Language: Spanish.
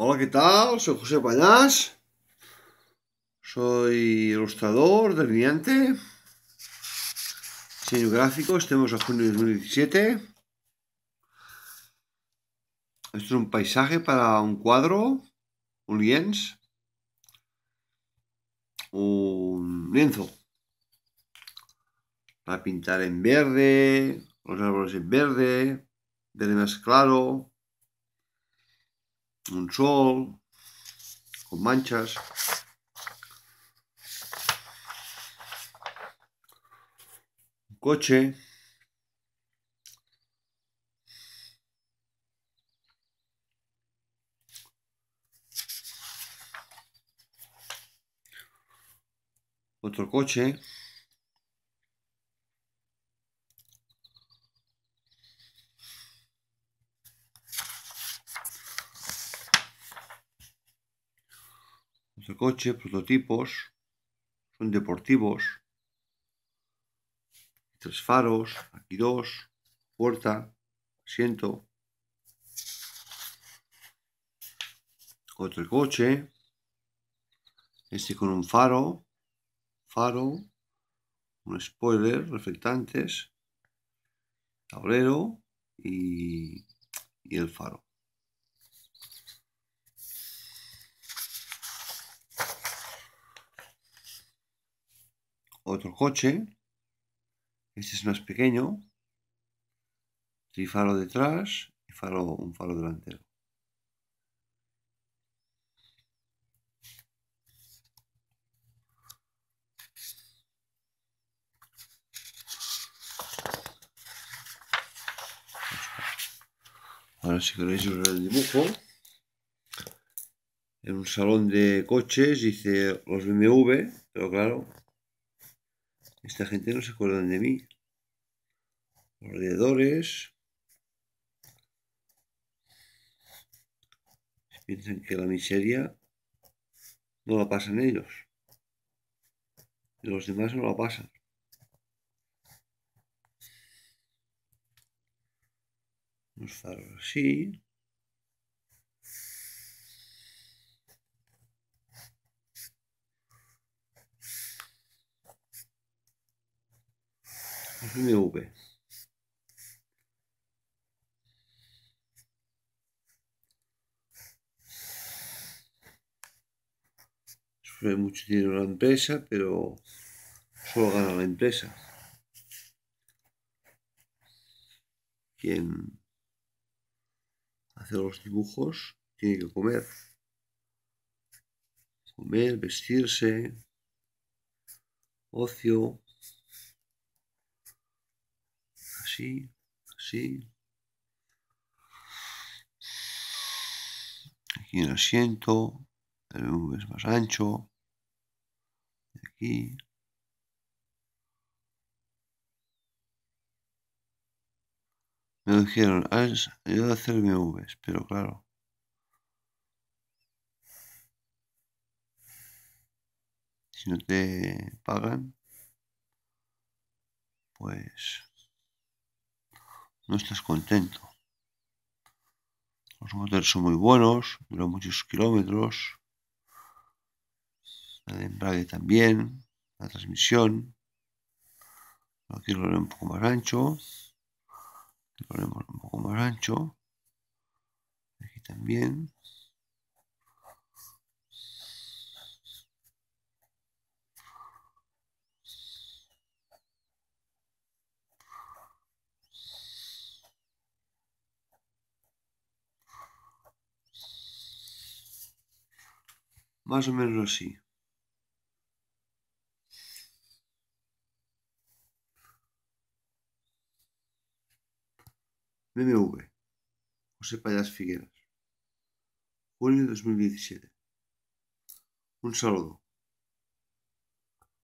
Hola, ¿qué tal? Soy José Payás. Soy ilustrador, delineante, diseño gráfico. estamos a junio de 2017. Esto es un paisaje para un cuadro, un lienzo. un lienzo. Para pintar en verde, los árboles en verde, verde más claro, un sol, con manchas. Un coche. Otro coche. coche, prototipos, son deportivos, tres faros, aquí dos, puerta, asiento, otro coche, este con un faro, faro, un spoiler, reflectantes, tablero y el faro. otro coche. Este es más pequeño. Trifaro detrás y un faro delantero. Ahora si queréis ver el dibujo. En un salón de coches dice los BMW, pero claro, esta gente no se acuerdan de mí. Alrededores. Piensan que la miseria no la pasan ellos. los demás no la pasan. a así. MV. Sufre mucho dinero la empresa, pero solo gana la empresa. Quien hace los dibujos tiene que comer. Comer, vestirse, ocio, sí así. Aquí el asiento, el V es más ancho. Aquí. Me dijeron, has ah, ayudado a hacer pero claro. Si no te pagan, pues no estás contento. Los motores son muy buenos, duran muchos kilómetros. La de embrague también, la transmisión. Aquí lo haré un poco más ancho. Aquí lo un poco más ancho. Aquí también. Más ou menos así. MMV José Payas Figueras Junio de 2017 Un saludo